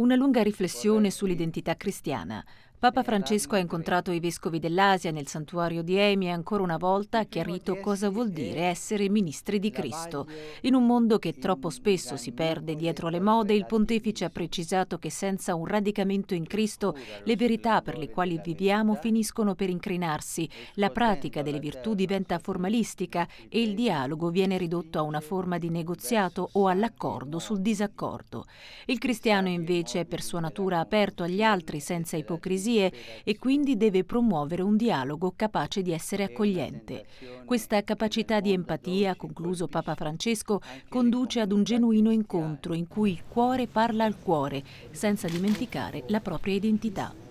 una lunga riflessione sull'identità cristiana, Papa Francesco ha incontrato i vescovi dell'Asia nel santuario di Emi e ancora una volta ha chiarito cosa vuol dire essere ministri di Cristo. In un mondo che troppo spesso si perde dietro le mode, il pontefice ha precisato che senza un radicamento in Cristo le verità per le quali viviamo finiscono per incrinarsi, la pratica delle virtù diventa formalistica e il dialogo viene ridotto a una forma di negoziato o all'accordo sul disaccordo. Il cristiano invece è per sua natura aperto agli altri senza ipocrisia gelosie e quindi deve promuovere un dialogo capace di essere accogliente. Questa capacità di empatia, concluso Papa Francesco, conduce ad un genuino incontro in cui il cuore parla al cuore, senza dimenticare la propria identità.